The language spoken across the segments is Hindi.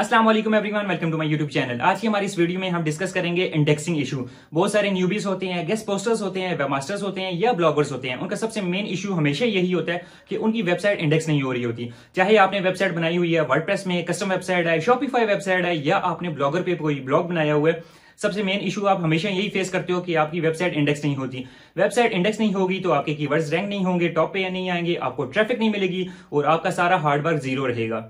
Aslam everyone welcome to my YouTube channel आज की हमारी इस वीडियो में हम डिस्कस करेंगे इंडेक्सिंग इशू बहुत सारे न्यूबीज होते हैं गेस्ट पोस्टर्स होते हैं वेब मास्टर्स होते हैं या ब्लॉगर्स होते हैं उनका सबसे मेन इशू हमेशा यही होता है कि उनकी वेबसाइट इंडेक्स नहीं हो रही होती चाहे आपने वेबसाइट बनाई हुई है वर्ड में कस्टम वेबसाइट है शॉपिफाई वेबसाइट है या आपने ब्लॉगर पे कोई ब्लॉग बनाया हुआ है सबसे मेन इशू आप हमेशा यही फेस करते हो कि आपकी वेबसाइट इंडेक्स नहीं होती वेबसाइट इंडेक्स नहीं होगी तो आपके कीवर्ड्स रैंक नहीं होंगे टॉप पे नहीं आएंगे आपको ट्रैफिक नहीं मिलेगी और आपका सारा हार्डवर्क जीरो रहेगा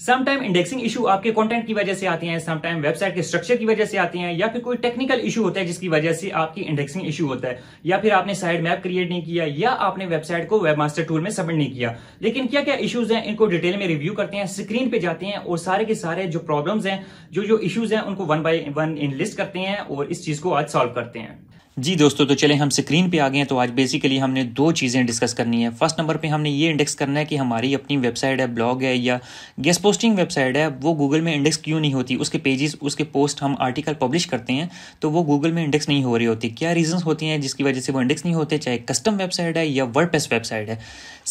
समटाइम इंडेक्सिंग इशू आपके कंटेंट की वजह से आती हैं समटाइम वेबसाइट के स्ट्रक्चर की वजह से आती हैं या फिर कोई टेक्निकल इशू होता है जिसकी वजह से आपकी इंडेक्सिंग इशू होता है या फिर आपने साइड मैप क्रिएट नहीं किया या आपने वेबसाइट को वेब मास्टर टूल में सबमिट नहीं किया लेकिन क्या क्या इशूज हैं इनको डिटेल में रिव्यू करते हैं स्क्रीन पे जाते हैं और सारे के सारे जो प्रॉब्लम हैं जो जो इशूज हैं उनको one by one enlist करते हैं और इस चीज को आज सॉल्व करते हैं जी दोस्तों तो चले हम स्क्रीन पे आ गए हैं तो आज बेसिकली हमने दो चीज़ें डिस्कस करनी है फर्स्ट नंबर पे हमने ये इंडेक्स करना है कि हमारी अपनी वेबसाइट है ब्लॉग है या गेस्ट पोस्टिंग वेबसाइट है वो गूगल में इंडेक्स क्यों नहीं होती उसके पेजेस उसके पोस्ट हम आर्टिकल पब्लिश करते हैं तो वो गूगल में इंडेक्स नहीं हो रही होती क्या रीजन होती हैं जिसकी वजह से वो इंडेक्स नहीं होते चाहे कस्टम वेबसाइट है या वर्ड वेबसाइट है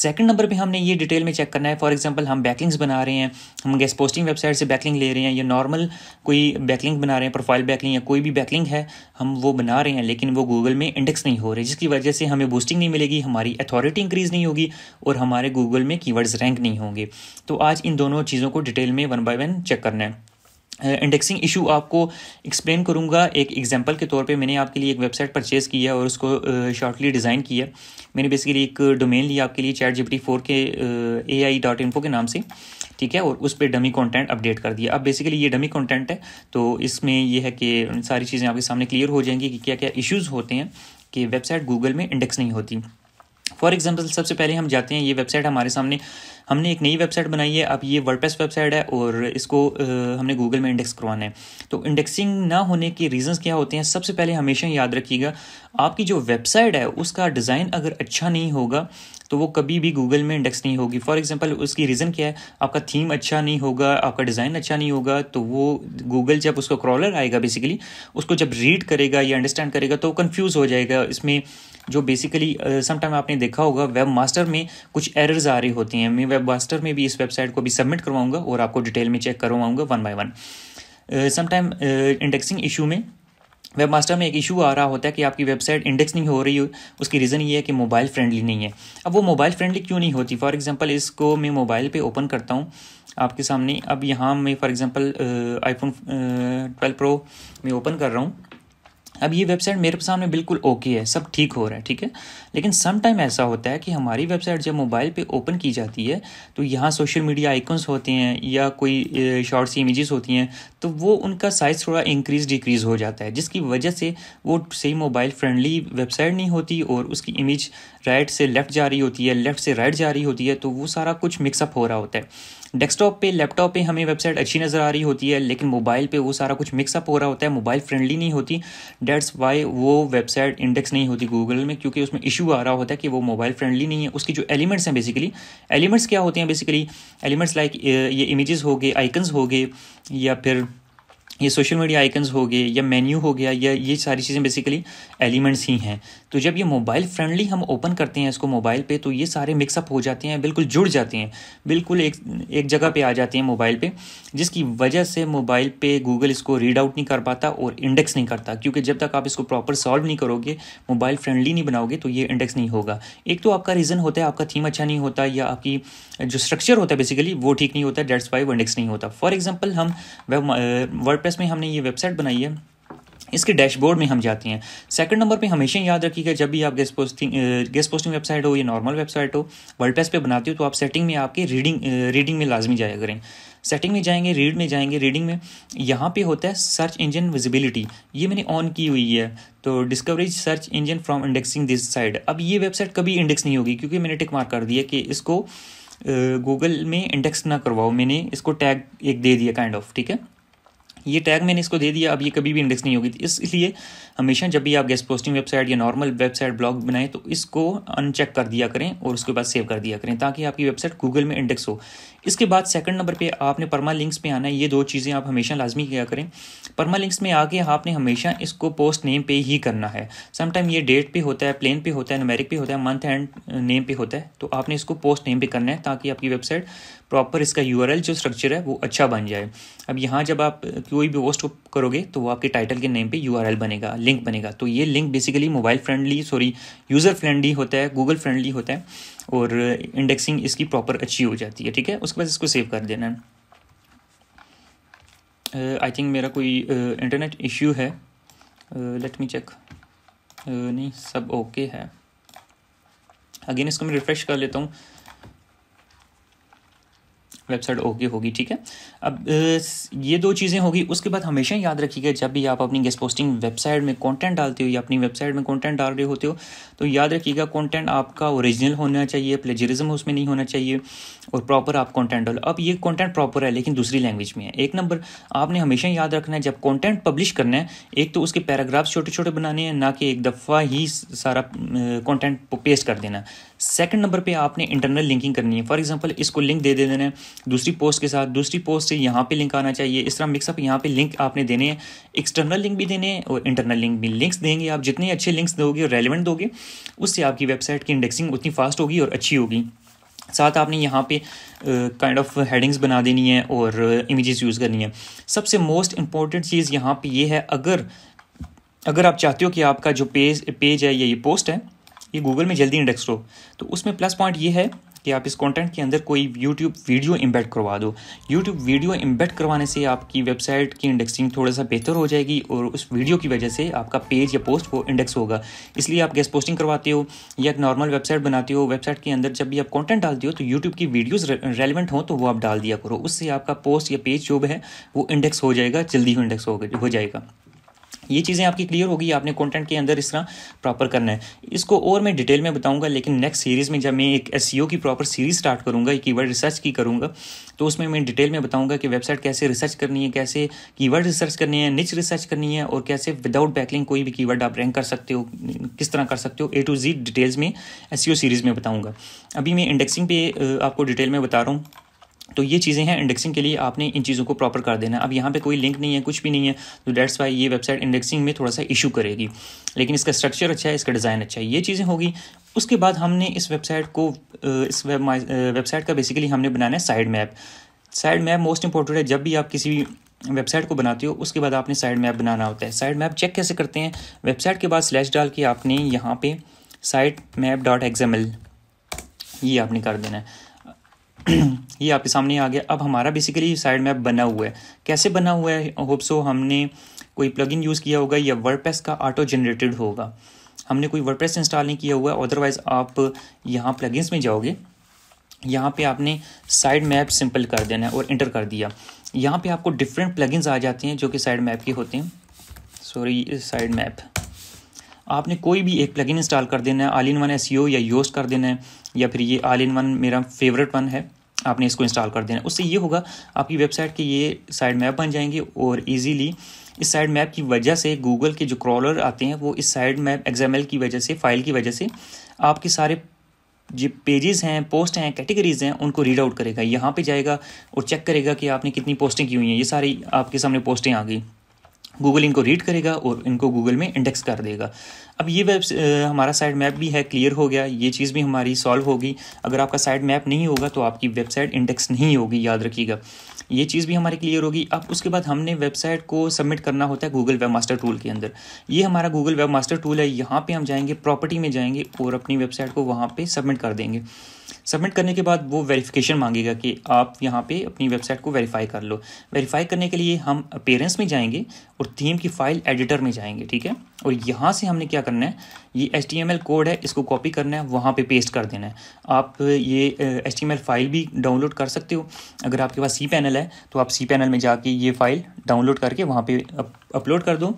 सेकेंड नंबर पर हमने ये डिटेल में चेक करना है फॉर एग्जाम्पल हम बैकलिंग्स बना रहे हैं हम गेस्ट पोस्टिंग वेबसाइट से बैकलिंग ले रहे हैं या नॉर्मल कोई बैकलिंग बना रहे हैं प्रोफाइल बैकलिंग या कोई भी बैकलिंग है हम वो बना रहे हैं लेकिन वो गूगल में इंडेक्स नहीं हो रहे जिसकी वजह से हमें बूस्टिंग नहीं मिलेगी हमारी अथॉरिटी इंक्रीज़ नहीं होगी और हमारे गूगल में कीवर्ड्स रैंक नहीं होंगे तो आज इन दोनों चीज़ों को डिटेल में वन बाय वन चेक करना है इंडेक्सिंग uh, इशू आपको एक्सप्लेन करूँगा एक एग्जांपल के तौर पे मैंने आपके लिए एक वेबसाइट परचेज़ की है और उसको शॉर्टली uh, डिज़ाइन किया मैंने बेसिकली एक डोमेन लिया आपके लिए चैट जिपटी फोर के ए आई डॉट इन्फो के नाम से ठीक है और उस पर डमी कंटेंट अपडेट कर दिया अब बेसिकली ये डमी कंटेंट है तो इसमें यह है कि सारी चीज़ें आपके सामने क्लियर हो जाएंगी कि क्या क्या इशूज़ होते हैं कि वेबसाइट गूगल में इंडेक्स नहीं होती फॉर एग्जाम्पल सबसे पहले हम जाते हैं ये वेबसाइट हमारे सामने हमने एक नई वेबसाइट बनाई है अब ये वर्डप्रेस वेबसाइट है और इसको आ, हमने गूगल में इंडेक्स करवाना है तो इंडेक्सिंग ना होने के रीजंस क्या होते हैं सबसे पहले हमेशा याद रखिएगा आपकी जो वेबसाइट है उसका डिज़ाइन अगर अच्छा नहीं होगा तो वो कभी भी गूगल में इंडेक्स नहीं होगी फॉर एग्ज़ाम्पल उसकी रीज़न क्या है आपका थीम अच्छा नहीं होगा आपका डिज़ाइन अच्छा नहीं होगा तो वो गूगल जब उसका क्रॉलर आएगा बेसिकली उसको जब रीड करेगा या अंडरस्टैंड करेगा तो कन्फ्यूज़ हो जाएगा इसमें जो बेसिकली समटाइम uh, आपने देखा होगा वेब मास्टर में कुछ एरर्स आ रही होती हैं मैं वेब मास्टर में भी इस वेबसाइट को भी सबमिट करवाऊंगा और आपको डिटेल में चेक करवाऊंगा one by one sometime indexing issue में वेब मास्टर में एक इशू आ रहा होता है कि आपकी वेबसाइट इंडेक्स नहीं हो रही हो उसकी रीज़न ये है कि मोबाइल फ्रेंडली नहीं है अब वो मोबाइल फ्रेंडली क्यों नहीं होती फॉर एग्जांपल इसको मैं मोबाइल पे ओपन करता हूँ आपके सामने अब यहाँ मैं for example iPhone twelve pro मैं ओपन कर रहा हूँ अब ये वेबसाइट मेरे सामने बिल्कुल ओके है सब ठीक हो रहा है ठीक है लेकिन सम टाइम ऐसा होता है कि हमारी वेबसाइट जब मोबाइल पे ओपन की जाती है तो यहाँ सोशल मीडिया आइकन्स होते हैं या कोई शॉर्ट्स इमेजेस होती हैं तो वो उनका साइज़ थोड़ा इंक्रीज़ डिक्रीज़ हो जाता है जिसकी वजह से वो सही मोबाइल फ्रेंडली वेबसाइट नहीं होती और उसकी इमेज राइट से लेफ़्ट जा रही होती है लेफ़्ट से राइट जा रही होती है तो वो सारा कुछ मिक्सअप हो रहा होता है डेस्कटॉप पे लैपटॉप पे हमें वेबसाइट अच्छी नज़र आ रही होती है लेकिन मोबाइल पे वो सारा कुछ मिक्सअप हो रहा होता है मोबाइल फ्रेंडली नहीं होती डेट्स वाई वो वेबसाइट इंडेक्स नहीं होती गूगल में क्योंकि उसमें इशू आ रहा होता है कि वो मोबाइल फ्रेंडली नहीं है उसकी जो एलिमेंट्स हैं बेसिकली एलिमेंट्स क्या होते हैं बेसिकली एलिमेंट्स लाइक ये इमेजेस हो गए आइकन्स हो गए या फिर ये सोशल मीडिया आइकन्स हो गए या मेन्यू हो गया या ये सारी चीज़ें बेसिकली एलिमेंट्स ही हैं तो जब ये मोबाइल फ्रेंडली हम ओपन करते हैं इसको मोबाइल पे तो ये सारे मिक्सअप हो जाते हैं बिल्कुल जुड़ जाते हैं बिल्कुल एक एक जगह पे आ जाते हैं मोबाइल पे जिसकी वजह से मोबाइल पे गूगल इसको रीड आउट नहीं कर पाता और इंडेक्स नहीं करता क्योंकि जब तक आप इसको प्रॉपर सॉल्व नहीं करोगे मोबाइल फ्रेंडली नहीं बनाओगे तो ये इंडेक्स नहीं होगा एक तो आपका रीज़न होता है आपका थीम अच्छा नहीं होता या आपकी जो स्ट्रक्चर होता है बेसिकली वो ठीक नहीं होता डेट्स वाई इंडेक्स नहीं होता फॉर एग्जाम्पल हम वर्ड uh, में हमने ये वेबसाइट बनाई है इसके डैशबोर्ड में हम जाते हैं सेकंड नंबर पे हमेशा याद रखिएगा जब भी आप guest posting guest posting website हो या नॉर्मल वेबसाइट हो वर्ल्ड पे बनाती हो तो आप सेटिंग में आपके रीडिंग रीडिंग में लाजमी जाया करें सेटिंग में जाएंगे रीड में जाएंगे रीडिंग में यहाँ पे होता है सर्च इंजन विजिबिलिटी ये मैंने ऑन की हुई है तो discoveries search engine from indexing this side अब ये वेबसाइट कभी इंडेक्स नहीं होगी क्योंकि मैंने टिक मार्क कर दिया कि इसको गूगल में इंडेक्स ना करवाओ मैंने इसको टैग एक दे दिया काइंड ऑफ ठीक है ये टैग मैंने इसको दे दिया अब ये कभी भी इंडेक्स नहीं होगी इसलिए हमेशा जब भी आप गेस्ट पोस्टिंग वेबसाइट या नॉर्मल वेबसाइट ब्लॉग बनाएं तो इसको अनचेक कर दिया करें और उसके बाद सेव कर दिया करें ताकि आपकी वेबसाइट गूगल में इंडेक्स हो इसके बाद सेकंड नंबर पे आपने परमा लिंक्स पे आना है ये दो चीज़ें आप हमेशा लाजमी किया करें परमा लिंक्स में आके आपने हमेशा इसको पोस्ट नेम पे ही करना है समटाइम ये डेट पे होता है प्लेन पे होता है नमेरिक पे होता है मंथ एंड नेम पे होता है तो आपने इसको पोस्ट नेम पे करना है ताकि आपकी वेबसाइट प्रॉपर इसका यू जो स्ट्रक्चर है वो अच्छा बन जाए अब यहाँ जब आप कोई भी पोस्ट करोगे तो वो आपके टाइटल के नेम पे यू बनेगा लिंक बनेगा तो ये link basically mobile friendly sorry user friendly होता है गूगल फ्रेंडली होता है और इंडेक्सिंग इसकी प्रॉपर अच्छी हो जाती है ठीक है उसके बाद इसको सेव कर देना है आई थिंक मेरा कोई इंटरनेट uh, इश्यू है लेट मी चेक नहीं सब ओके okay है अगेन इसको मैं रिफ़्रेश कर लेता हूँ वेबसाइट ओके होगी ठीक है अब ये दो चीज़ें होगी उसके बाद हमेशा याद रखिएगा जब भी आप अपनी गेस्ट पोस्टिंग वेबसाइट में कंटेंट डालते हो या अपनी वेबसाइट में कंटेंट डाल रहे होते हो तो याद रखिएगा कंटेंट आपका ओरिजिनल होना चाहिए प्लेजरिज्म उसमें नहीं होना चाहिए और प्रॉपर आप कॉन्टेंट डालो अब ये कॉन्टेंट प्रॉपर है लेकिन दूसरी लैंग्वेज में है एक नंबर आपने हमेशा याद रखना है जब कॉन्टेंट पब्लिश करना है एक तो उसके पैराग्राफ्स छोटे छोटे बनाने हैं ना कि एक दफ़ा ही सारा कॉन्टेंट पेस्ट कर देना सेकंड नंबर पे आपने इंटरनल लिंकिंग करनी है फॉर एग्जांपल इसको लिंक दे देना है दूसरी पोस्ट के साथ दूसरी पोस्ट से यहाँ पे लिंक आना चाहिए इस तरह मिक्सअप यहाँ पे लिंक आपने देने हैं एक्सटर्नल लिंक भी देने हैं और इंटरनल लिंक भी लिंक्स देंगे आप जितने अच्छे लिंक्स दोगे और रेलिवेंट दोगे उससे आपकी वेबसाइट की इंडेक्सिंग उतनी फास्ट होगी और अच्छी होगी साथ आपने यहाँ पे काइंड ऑफ हेडिंग्स बना देनी है और इमेजेस uh, यूज़ करनी है सबसे मोस्ट इम्पॉर्टेंट चीज़ यहाँ पे ये यह है अगर अगर आप चाहते हो कि आपका जो पेज पेज है या ये पोस्ट है ये गूगल में जल्दी इंडेक्स हो तो उसमें प्लस पॉइंट ये है कि आप इस कंटेंट के अंदर कोई यूट्यूब वीडियो इम्बेड करवा दो यूट्यूब वीडियो इम्बेड करवाने से आपकी वेबसाइट की इंडेक्सिंग थोड़ा सा बेहतर हो जाएगी और उस वीडियो की वजह से आपका पेज या पोस्ट वो इंडेक्स होगा इसलिए आप गेस्ट पोस्टिंग करवाते हो या एक नॉर्मल वेबसाइट बनाते हो वेबसाइट के अंदर जब भी आप कॉन्टेंट डालते हो तो यूट्यूब की वीडियोज़ रेलिवेंट हों तो वो आप डाल दिया करो उससे आपका पोस्ट या पेज जो है वो इंडेक्स हो जाएगा जल्दी इंडेक्स हो जाएगा ये चीज़ें आपकी क्लियर होगी आपने कंटेंट के अंदर इस तरह प्रॉपर करना है इसको और मैं डिटेल में बताऊंगा लेकिन नेक्स्ट सीरीज़ में जब मैं एक एस e की प्रॉपर सीरीज़ स्टार्ट करूंगा एक वर्ड रिसर्च की करूंगा तो उसमें मैं डिटेल में बताऊंगा कि वेबसाइट कैसे रिसर्च करनी है कैसे की रिसर्च करनी है निच रिसर्च करनी है और कैसे विदाउट बैकलिंग कोई भी की आप रैंक कर सकते हो किस तरह कर सकते हो ए टू जी डिटेल्स में एस सीरीज़ e में बताऊँगा अभी मैं इंडेक्सिंग पे आपको डिटेल में बता रहा हूँ तो ये चीज़ें हैं इंडेक्सिंग के लिए आपने इन चीज़ों को प्रॉपर कर देना है अब यहाँ पे कोई लिंक नहीं है कुछ भी नहीं है तो डेट्स वाई ये वेबसाइट इंडेक्सिंग में थोड़ा सा इशू करेगी लेकिन इसका स्ट्रक्चर अच्छा है इसका डिज़ाइन अच्छा है ये चीज़ें होगी उसके बाद हमने इस वेबसाइट को इस वेबसाइट का बेसिकली हमने बनाना है sitemap sitemap most important है जब भी आप किसी भी वेबसाइट को बनाते हो उसके बाद आपने साइड मैप बनाना होता है साइड मैप चेक कैसे करते हैं वेबसाइट के बाद स्लैश डाल के आपने यहाँ पे साइट मैप डॉट एग्जामल ये आपने कर देना है ये आपके सामने आ गया अब हमारा बेसिकली साइड मैप बना हुआ है कैसे बना हुआ है होप्सो हमने कोई प्लगइन यूज़ किया होगा या वर्डप्रेस का ऑटो जनरेटेड होगा हमने कोई वर्डप्रेस इंस्टॉल नहीं किया हुआ है अदरवाइज़ आप यहाँ प्लगइन्स में जाओगे यहाँ पे आपने साइड मैप सिंपल कर देना है और इंटर कर दिया यहाँ पे आपको डिफरेंट प्लगइन्स आ जाते हैं जो कि साइड मैप के होते हैं सॉरी साइड मैप आपने कोई भी एक प्लगइन इंस्टॉल कर देना है आल इन वन एस या यूज कर देना है या फिर ये आल इन वन मेरा फेवरेट वन है आपने इसको इंस्टॉल कर देना है उससे ये होगा आपकी वेबसाइट के ये साइड मैप बन जाएंगे और ईजीली इस साइड मैप की वजह से गूगल के जो क्रॉलर आते हैं वो इस साइड मैप एग्जामल की वजह से फाइल की वजह से आपके सारे जो पेजेस हैं पोस्ट हैं कैटेगरीज हैं उनको रीड आउट करेगा यहाँ पे जाएगा और चेक करेगा कि आपने कितनी पोस्टें की हुई हैं ये सारी आपके सामने पोस्टें आ गई गूगल इनको रीड करेगा और इनको गूगल में इंडेक्स कर देगा अब ये वेब हमारा साइड मैप भी है क्लियर हो गया ये चीज़ भी हमारी सॉल्व होगी अगर आपका साइड मैप नहीं होगा तो आपकी वेबसाइट इंडेक्स नहीं होगी याद रखिएगा ये चीज़ भी हमारी क्लियर होगी अब उसके बाद हमने वेबसाइट को सबमिट करना होता है गूगल वेब मास्टर टूल के अंदर ये हमारा गूगल वेब मास्टर टूल है यहाँ पर हम जाएंगे प्रॉपर्टी में जाएंगे और अपनी वेबसाइट को वहाँ पर सबमिट कर देंगे सबमिट करने के बाद वो वेरिफिकेशन मांगेगा कि आप यहाँ पे अपनी वेबसाइट को वेरीफाई कर लो वेरीफाई करने के लिए हम अपेरेंस में जाएंगे और थीम की फाइल एडिटर में जाएंगे ठीक है और यहाँ से हमने क्या करना है ये एच कोड है इसको कॉपी करना है वहाँ पे पेस्ट कर देना है आप ये एच फाइल भी डाउनलोड कर सकते हो अगर आपके पास सी पैनल है तो आप सी पैनल में जाके ये फाइल डाउनलोड करके वहाँ पर अपलोड कर दो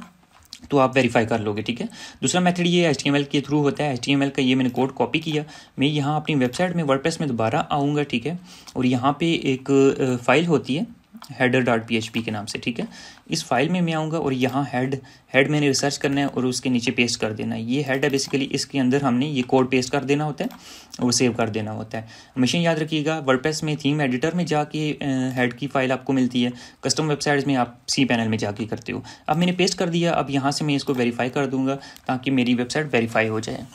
तो आप वेरीफाई कर लोगे ठीक है दूसरा मेथड ये एच के थ्रू होता है एच का ये मैंने कोड कॉपी किया मैं यहाँ अपनी वेबसाइट में वर्डप्रेस में दोबारा आऊँगा ठीक है और यहाँ पे एक फाइल होती है हेडर डॉट पी के नाम से ठीक है इस फाइल में मैं आऊँगा और यहाँ हेड हेड मैंने रिसर्च करना है और उसके नीचे पेस्ट कर देना है ये हेड है बेसिकली इसके अंदर हमने ये कोड पेस्ट कर देना होता है और सेव कर देना होता है मशीन याद रखिएगा वर्डप्रेस में थीम एडिटर में जाके हेड की फाइल आपको मिलती है कस्टम वेबसाइट्स में आप सी पैनल में जाके करते हो अब मैंने पेस्ट कर दिया अब यहाँ से मैं इसको वेरीफाई कर दूँगा ताकि मेरी वेबसाइट वेरीफाई हो जाए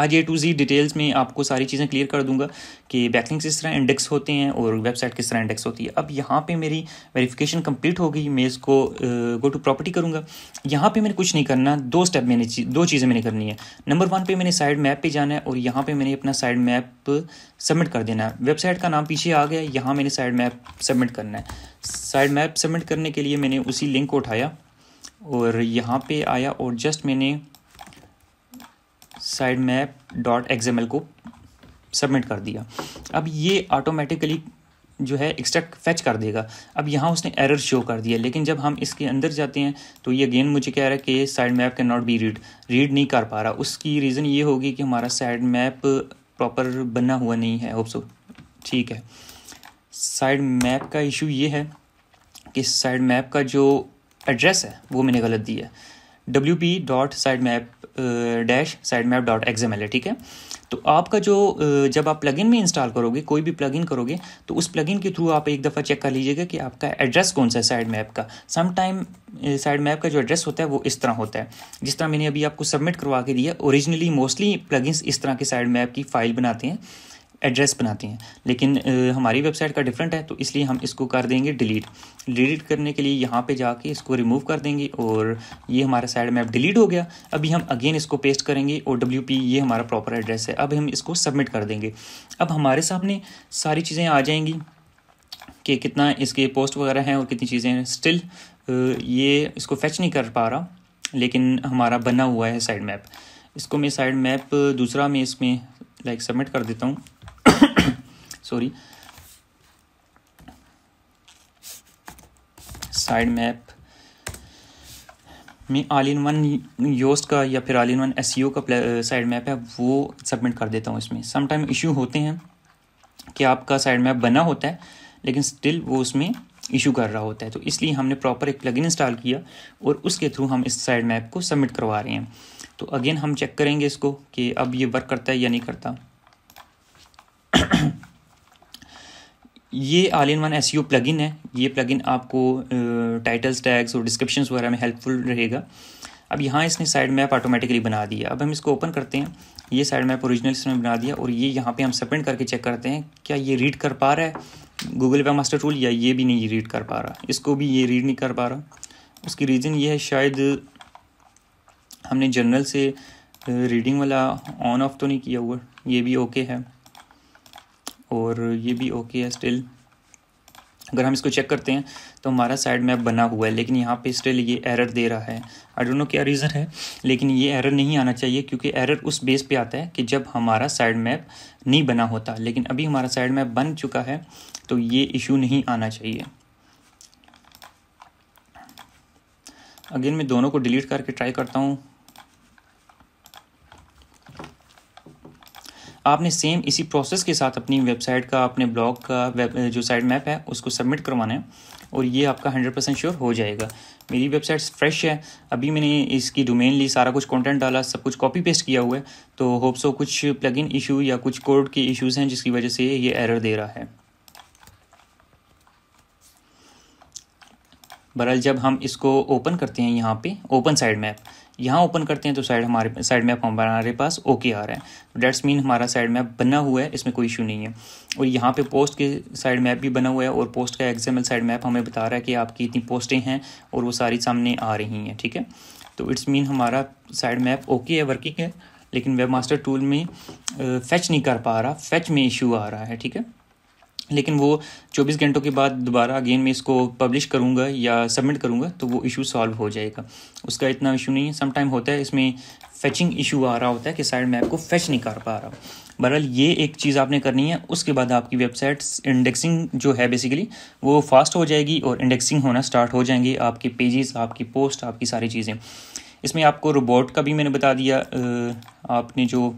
आज ए टू जी डिटेल्स में आपको सारी चीज़ें क्लियर कर दूंगा कि बैकलिंग्स किस तरह इंडेक्स होते हैं और वेबसाइट किस तरह इंडेक्स होती है अब यहाँ पे मेरी वेरिफिकेशन कंप्लीट हो गई मैं इसको गो टू प्रॉपर्टी करूँगा यहाँ पे मैंने कुछ नहीं करना दो स्टेप मैंने चीज़, दो चीज़ें मैंने करनी है नंबर वन पे मैंने साइड मैप पे जाना है और यहाँ पर मैंने अपना साइड मैप सबमिट कर देना है वेबसाइट का नाम पीछे आ गया यहाँ मैंने साइड मैप सबमिट करना है साइड मैप सबमिट करने के लिए मैंने उसी लिंक को उठाया और यहाँ पर आया और जस्ट मैंने साइड मैप डॉट एक्सएमएल को सबमिट कर दिया अब ये ऑटोमेटिकली जो है एक्सट्रैक्ट फैच कर देगा अब यहाँ उसने एरर शो कर दिया लेकिन जब हम इसके अंदर जाते हैं तो ये अगेन मुझे कह रहा है कि sitemap can not be read read नहीं कर पा रहा उसकी रीज़न ये होगी कि हमारा साइड मैप प्रॉपर बना हुआ नहीं है होप सो ठीक है साइड मैप का इशू ये है कि साइड मैप का जो एड्रेस है वो मैंने गलत दिया है W P dot sitemap dash sitemap dot XML है ठीक है तो आपका जो uh, जब आप प्लगइन में इंस्टॉल करोगे कोई भी प्लगइन करोगे तो उस प्लगइन के थ्रू आप एक दफ़ा चेक कर लीजिएगा कि आपका एड्रेस कौन सा है साइड मैप का सम टाइम साइड मैप का जो एड्रेस होता है वो इस तरह होता है जिस तरह मैंने अभी आपको सबमिट करवा के दिया ओरिजिनली मोस्टली प्लगइन्स इस तरह के साइड मैप की फ़ाइल बनाते हैं एड्रेस बनाती हैं लेकिन हमारी वेबसाइट का डिफरेंट है तो इसलिए हम इसको कर देंगे डिलीट डिलीट करने के लिए यहाँ पे जाके इसको रिमूव कर देंगे और ये हमारा साइड मैप डिलीट हो गया अभी हम अगेन इसको पेस्ट करेंगे और डब्ल्यू पी ये हमारा प्रॉपर एड्रेस है अब हम इसको सबमिट कर देंगे अब हमारे सामने सारी चीज़ें आ जाएंगी कि कितना इसके पोस्ट वगैरह हैं और कितनी चीज़ें हैं स्टिल ये इसको फैच नहीं कर पा रहा लेकिन हमारा बना हुआ है साइड मैप इसको मैं साइड मैप दूसरा मैं इसमें लाइक सबमिट कर देता हूँ सॉरी साइड मैप में आल इन वन योस्ट का या फिर आल इन वन एस का साइड मैप uh, है वो सबमिट कर देता हूँ इसमें समटाइम इशू होते हैं कि आपका साइड मैप बना होता है लेकिन स्टिल वो उसमें इशू कर रहा होता है तो इसलिए हमने प्रॉपर एक प्लगइन इंस्टॉल किया और उसके थ्रू हम इस साइड मैप को सबमिट करवा रहे हैं तो अगेन हम चेक करेंगे इसको कि अब ये वर्क करता है या नहीं करता ये all in one S plugin है ये प्लगइन आपको टाइटल्स टैग्स और डिस्क्रिप्शन वगैरह में हेल्पफुल रहेगा अब यहाँ इसने साइड मैप ऑटोमेटिकली बना दिया अब हम इसको ओपन करते हैं ये साइड मैप ओरिजिनल इसने बना दिया और ये यहाँ पे हम सबमिट करके चेक करते हैं क्या ये रीड कर पा रहा है गूगल पे मास्टर टूल या ये भी नहीं रीड कर पा रहा इसको भी ये रीड नहीं कर पा रहा उसकी रीज़न ये है शायद हमने जनरल से रीडिंग वाला ऑन ऑफ तो नहीं किया हुआ ये भी ओके है और ये भी ओके है स्टिल अगर हम इसको चेक करते हैं तो हमारा साइड मैप बना हुआ है लेकिन यहाँ पे स्टिल ये एरर दे रहा है आई डोंट नो क्या रीज़न है लेकिन ये एरर नहीं आना चाहिए क्योंकि एरर उस बेस पे आता है कि जब हमारा साइड मैप नहीं बना होता लेकिन अभी हमारा साइड मैप बन चुका है तो ये इशू नहीं आना चाहिए अगेन मैं दोनों को डिलीट करके ट्राई करता हूँ आपने सेम इसी प्रोसेस के साथ अपनी वेबसाइट का अपने ब्लॉग का वेब जो साइड मैप है उसको सबमिट करवाना है और ये आपका हंड्रेड परसेंट श्योर हो जाएगा मेरी वेबसाइट फ्रेश है अभी मैंने इसकी डोमेन ली सारा कुछ कंटेंट डाला सब कुछ कॉपी पेस्ट किया हुआ है तो होप सो कुछ प्लग इन इशू या कुछ कोड के इश्यूज़ हैं जिसकी वजह से ये एरर दे रहा है बहरहाल जब हम इसको ओपन करते हैं यहाँ पे ओपन साइड मैप यहाँ ओपन करते हैं तो साइड हमारे साइड मैप हमारे पास ओके आ रहा है तो डेट्स मीन हमारा साइड मैप बना हुआ है इसमें कोई इशू नहीं है और यहाँ पे पोस्ट के साइड मैप भी बना हुआ है और पोस्ट का एग्जाम्पल साइड मैप हमें बता रहा है कि आपकी इतनी पोस्टें हैं और वो सारी सामने आ रही हैं ठीक है तो इट्स मीन हमारा साइड मैप ओके है वर्किंग है लेकिन वेब मास्टर टूल में फैच नहीं कर पा रहा फैच में इशू आ रहा है ठीक है लेकिन वो 24 घंटों के बाद दोबारा अगेन मैं इसको पब्लिश करूँगा या सबमिट करूँगा तो वो इशू सॉल्व हो जाएगा उसका इतना इशू नहीं है समटाइम होता है इसमें फैचिंग इशू आ रहा होता है कि साइड मैप को फैच नहीं कर पा रहा बहरहाल ये एक चीज़ आपने करनी है उसके बाद आपकी वेबसाइट इंडेक्सिंग जो है बेसिकली वो फास्ट हो जाएगी और इंडेक्सिंग होना स्टार्ट हो जाएंगे आपके पेजेस आपकी पोस्ट आपकी सारी चीज़ें इसमें आपको रोबोट का भी मैंने बता दिया आपने जो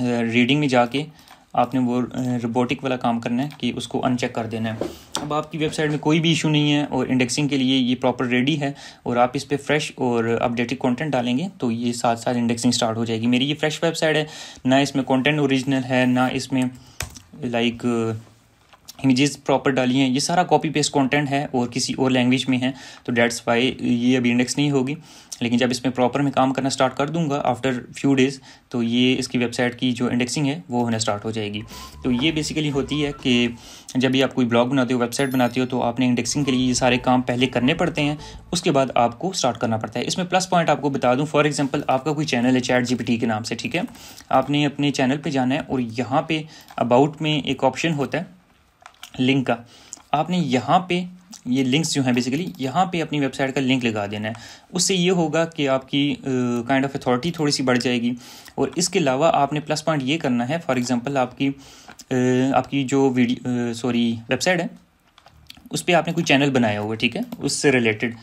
रीडिंग में जाके आपने वो रोबोटिक वाला काम करना है कि उसको अनचेक कर देना है अब आपकी वेबसाइट में कोई भी इशू नहीं है और इंडेक्सिंग के लिए ये प्रॉपर रेडी है और आप इस पर फ्रेश और अपडेटेड कंटेंट डालेंगे तो ये साथ साथ इंडेक्सिंग स्टार्ट हो जाएगी मेरी ये फ्रेश वेबसाइट है ना इसमें कॉन्टेंट ओरिजिनल है ना इसमें लाइक इमेजेस प्रॉपर डाली हैं ये सारा कॉपी पेस्ट कंटेंट है और किसी और लैंग्वेज में है तो डेट्स वाई ये अभी इंडेक्स नहीं होगी लेकिन जब इसमें प्रॉपर में काम करना स्टार्ट कर दूंगा आफ्टर फ्यू डेज़ तो ये इसकी वेबसाइट की जो इंडेक्सिंग है वो होना स्टार्ट हो जाएगी तो ये बेसिकली होती है कि जब भी आप कोई ब्लॉग बनाते हो वेबसाइट बनाते हो तो आपने इंडेक्सिंग के लिए ये सारे काम पहले करने पड़ते हैं उसके बाद आपको स्टार्ट करना पड़ता है इसमें प्लस पॉइंट आपको बता दूँ फॉर एग्जाम्पल आपका कोई चैनल है चैट जी के नाम से ठीक है आपने अपने चैनल पर जाना है और यहाँ पर अबाउट में एक ऑप्शन होता है लिंक का आपने यहाँ पे ये लिंक्स जो हैं बेसिकली यहाँ पे अपनी वेबसाइट का लिंक लगा देना है उससे ये होगा कि आपकी काइंड ऑफ अथॉरिटी थोड़ी सी बढ़ जाएगी और इसके अलावा आपने प्लस पॉइंट ये करना है फॉर एग्जांपल आपकी uh, आपकी जो वीडियो सॉरी वेबसाइट है उस पर आपने कोई चैनल बनाया होगा ठीक है उससे रिलेटेड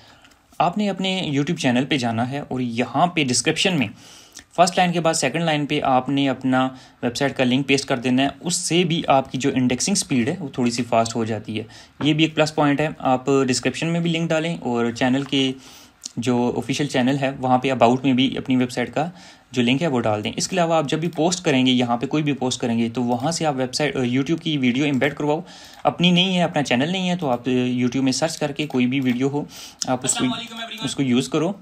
आपने अपने यूट्यूब चैनल पर जाना है और यहाँ पर डिस्क्रिप्शन में फर्स्ट लाइन के बाद सेकंड लाइन पे आपने अपना वेबसाइट का लिंक पेस्ट कर देना है उससे भी आपकी जो इंडेक्सिंग स्पीड है वो थोड़ी सी फास्ट हो जाती है ये भी एक प्लस पॉइंट है आप डिस्क्रिप्शन में भी लिंक डालें और चैनल के जो ऑफिशियल चैनल है वहाँ पे अबाउट में भी अपनी वेबसाइट का जो लिंक है वो डाल दें इसके अलावा आप जब भी पोस्ट करेंगे यहाँ पे कोई भी पोस्ट करेंगे तो वहाँ से आप वेबसाइट यूट्यूब की वीडियो इम्बेड करवाओ अपनी नहीं है अपना चैनल नहीं है तो आप यूट्यूब में सर्च करके कोई भी वीडियो हो आप उसको उसको यूज़ करो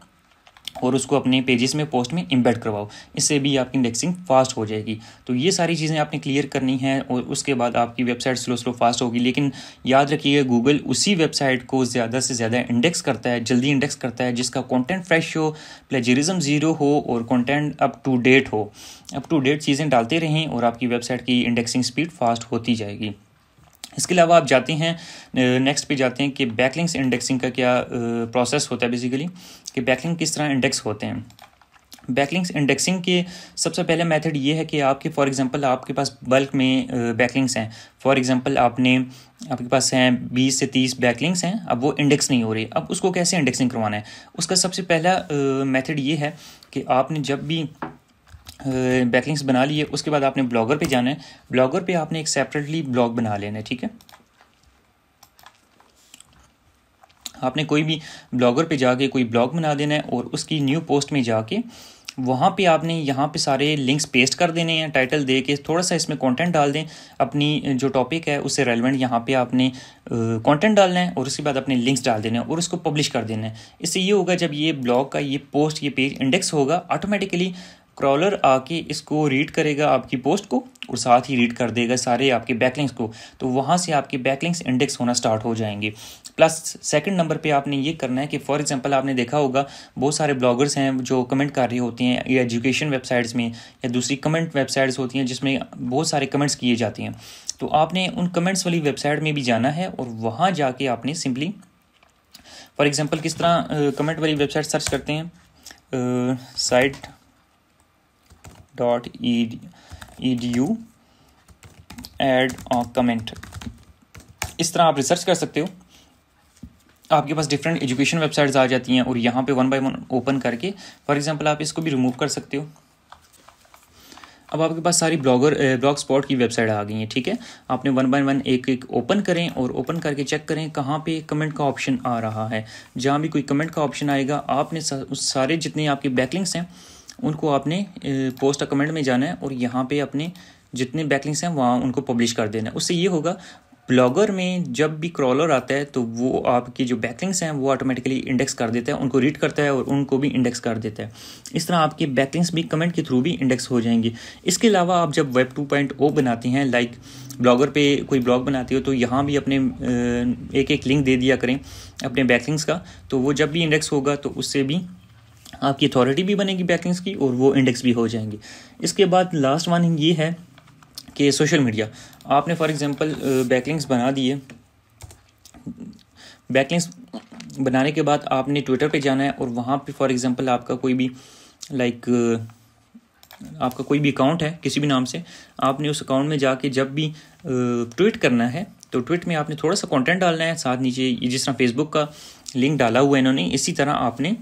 और उसको अपने पेजेस में पोस्ट में इम्बेड करवाओ इससे भी आपकी इंडेक्सिंग फास्ट हो जाएगी तो ये सारी चीज़ें आपने क्लियर करनी है और उसके बाद आपकी वेबसाइट स्लो स्लो फास्ट होगी लेकिन याद रखिएगा गूगल उसी वेबसाइट को ज़्यादा से ज़्यादा इंडेक्स करता है जल्दी इंडेक्स करता है जिसका कॉन्टेंट फ्रेश हो प्लेजरिज्म ज़ीरो हो और कॉन्टेंट अप टू डेट हो अप टू डेट चीज़ें डालते रहें और आपकी वेबसाइट की इंडेक्सिंग स्पीड फास्ट होती जाएगी इसके अलावा आप जाते हैं नेक्स्ट पे जाते हैं कि बैकलिंग्स इंडेक्सिंग का क्या प्रोसेस होता है बेसिकली कि बैकलिंग किस तरह इंडेक्स होते हैं बैकलिंग्स इंडेक्सिंग के सबसे पहला मेथड ये है कि आपके फॉर एग्जांपल आपके पास बल्क में बैकलिंग्स हैं फॉर एग्जांपल आपने आपके पास हैं 20 से 30 बैकलिंग्स हैं अब वो इंडेक्स नहीं हो रही अब उसको कैसे इंडेक्सिंग करवाना है उसका सबसे पहला मेथड ये है कि आपने जब भी बैकलिंग्स बना लिए उसके बाद आपने ब्लॉगर पे जाना है ब्लॉगर पे आपने एक सेपरेटली ब्लॉग बना लेना है ठीक है आपने कोई भी ब्लॉगर पे जाके कोई ब्लॉग बना देना है और उसकी न्यू पोस्ट में जाके वहाँ पे आपने यहाँ पे सारे लिंक्स पेस्ट कर देने हैं टाइटल दे के थोड़ा सा इसमें कंटेंट डाल दें अपनी जो टॉपिक है उससे रेलेवेंट यहाँ पे आपने कंटेंट डालना है और उसके बाद अपने लिंक्स डाल देने हैं और उसको पब्लिश कर देना है इससे ये होगा जब ये ब्लॉग का ये पोस्ट ये पेज इंडेक्स होगा ऑटोमेटिकली क्रॉलर आके इसको रीड करेगा आपकी पोस्ट को और साथ ही रीड कर देगा सारे आपके बैकलिंक्स को तो वहाँ से आपके बैकलिंक्स इंडेक्स होना स्टार्ट हो जाएंगे प्लस सेकंड नंबर पे आपने ये करना है कि फॉर एग्जांपल आपने देखा होगा बहुत सारे ब्लॉगर्स हैं जो कमेंट कर रहे होते हैं या एजुकेशन वेबसाइट्स में या दूसरी कमेंट वेबसाइट्स होती हैं जिसमें बहुत सारे कमेंट्स किए जाते हैं तो आपने उन कमेंट्स वाली वेबसाइट में भी जाना है और वहाँ जाके आपने सिंपली फॉर एग्ज़ाम्पल किस तरह कमेंट वाली वेबसाइट सर्च करते हैं site dot edu a comment इस तरह आप रिसर्च कर सकते हो आपके पास डिफरेंट एजुकेशन वेबसाइट्स आ जाती हैं और यहाँ पे वन बाय वन ओपन करके फॉर एग्जांपल आप इसको भी रिमूव कर सकते हो अब आपके पास सारी ब्लॉगर ब्लॉग स्पॉट की वेबसाइट आ गई है ठीक है आपने वन बाय वन एक एक ओपन करें और ओपन करके चेक करें कहाँ पे कमेंट का ऑप्शन आ रहा है जहाँ भी कोई कमेंट का ऑप्शन आएगा आपने सारे जितने आपके बैकलिंग्स हैं उनको आपने पोस्ट कमेंट में जाना है और यहाँ पे अपने जितने बैकलिंग्स हैं वहाँ उनको पब्लिश कर देना है उससे ये होगा ब्लॉगर में जब भी क्रॉलर आता है तो वो आपकी जो बैकलिंग्स हैं वो ऑटोमेटिकली इंडेक्स कर देता है उनको रीड करता है और उनको भी इंडेक्स कर देता है इस तरह आपके बैकलिंग्स भी कमेंट के थ्रू भी इंडेक्स हो जाएंगी इसके अलावा आप जब वेब टू पॉइंट ओ बनाती हैं लाइक ब्लॉगर पे कोई ब्लॉग बनाती हो तो यहाँ भी अपने एक एक लिंक दे दिया करें अपने बैकलिंग्स का तो वो जब भी इंडेक्स होगा तो उससे भी आपकी अथॉरिटी भी बनेगी बैकिंग्स की और वो इंडेक्स भी हो जाएंगे इसके बाद लास्ट वन ये है कि सोशल मीडिया आपने फॉर एग्ज़ाम्पल बैकलिंग्स बना दिए बैकलिंग्स बनाने के बाद आपने ट्विटर पे जाना है और वहाँ पे फॉर एग्ज़ाम्पल आपका कोई भी लाइक आपका कोई भी अकाउंट है किसी भी नाम से आपने उस अकाउंट में जाके जब भी ट्वीट करना है तो ट्वीट में आपने थोड़ा सा कंटेंट डालना है साथ नीचे जिस तरह फेसबुक का लिंक डाला हुआ है इन्होंने इसी तरह आपने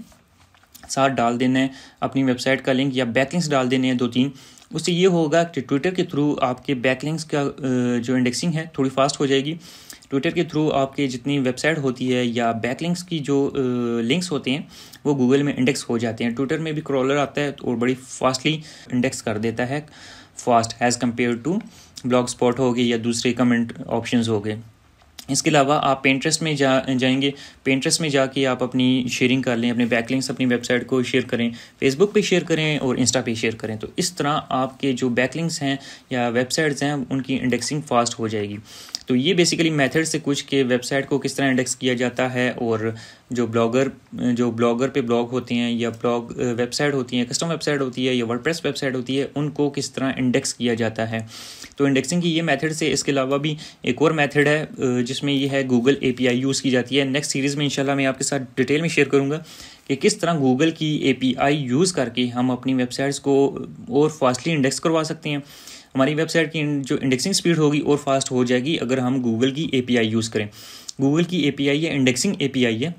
साथ डाल देना है अपनी वेबसाइट का लिंक या बैकलिंक्स डाल देने हैं दो तीन उससे ये होगा कि ट्विटर के थ्रू आपके बैकलिंक्स का जो इंडेक्सिंग है थोड़ी फास्ट हो जाएगी ट्विटर के थ्रू आपके जितनी वेबसाइट होती है या बैकलिंक्स की जो लिंक्स होते हैं वो गूगल में इंडेक्स हो जाते हैं ट्विटर में भी क्रॉलर आता है और बड़ी फास्टली इंडेक्स कर देता है fast as compare to Blogspot हो गई या दूसरे कमेंट ऑप्शन हो गए इसके अलावा आप पेंट्रेस्ट में जा जाएंगे पेंट्रेस्ट में जाके आप अपनी शेयरिंग कर लें अपने बैकलिंक्स अपनी वेबसाइट को शेयर करें फेसबुक पे शेयर करें और इंस्टा पे शेयर करें तो इस तरह आपके जो बैकलिंक्स हैं या वेबसाइट्स हैं उनकी इंडेक्सिंग फास्ट हो जाएगी तो ये बेसिकली मेथड से कुछ के वेबसाइट को किस तरह इंडेक्स किया जाता है और जो ब्लॉगर जो ब्लॉगर पे ब्लॉग होते हैं या ब्लॉग वेबसाइट होती हैं कस्टम वेबसाइट होती है या वर्डप्रेस वेबसाइट होती है उनको किस तरह इंडेक्स किया जाता है तो इंडेक्सिंग की ये मेथड से इसके अलावा भी एक और मेथड है जिसमें ये है गूगल ए यूज़ की जाती है नेक्स्ट सीरीज़ में इनशाला मैं आपके साथ डिटेल में शेयर करूँगा कि किस तरह गूगल की ए यूज़ करके हम अपनी वेबसाइट्स को और फास्टली इंडेक्स करवा सकते हैं हमारी वेबसाइट की जो इंडेक्सिंग स्पीड होगी और फास्ट हो जाएगी अगर हम गूगल की ए यूज़ करें गूगल की एपीआई है इंडेक्सिंग ए है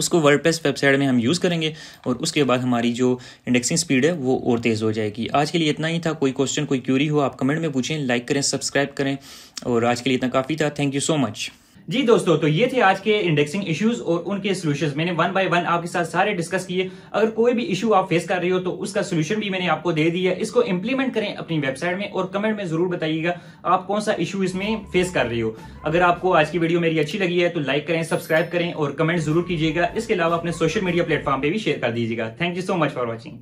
उसको वर्ड वेबसाइट में हम यूज़ करेंगे और उसके बाद हमारी जो इंडेक्सिंग स्पीड है वो और तेज़ हो जाएगी आज के लिए इतना ही था कोई क्वेश्चन कोई क्यूरी हो आप कमेंट में पूछें लाइक करें सब्सक्राइब करें और आज के लिए इतना काफ़ी था थैंक यू सो मच जी दोस्तों तो ये थे आज के इंडेक्सिंग इश्यूज और उनके सोल्यूशन मैंने वन बाय वन आपके साथ सारे डिस्कस किए अगर कोई भी इशू आप फेस कर रहे हो तो उसका सोल्यूशन भी मैंने आपको दे दिया इसको इम्प्लीमेंट करें अपनी वेबसाइट में और कमेंट में जरूर बताइएगा आप कौन सा इशू इसमें फेस कर रही हो अगर आपको आज की वीडियो मेरी अच्छी लगी है तो लाइक करें सब्सक्राइब करें और कमेंट जरूर कीजिएगा इसके अलावा अपने सोशल मीडिया प्लेटफॉर्म पर भी शेयर कर दीजिएगा thank you so much for watching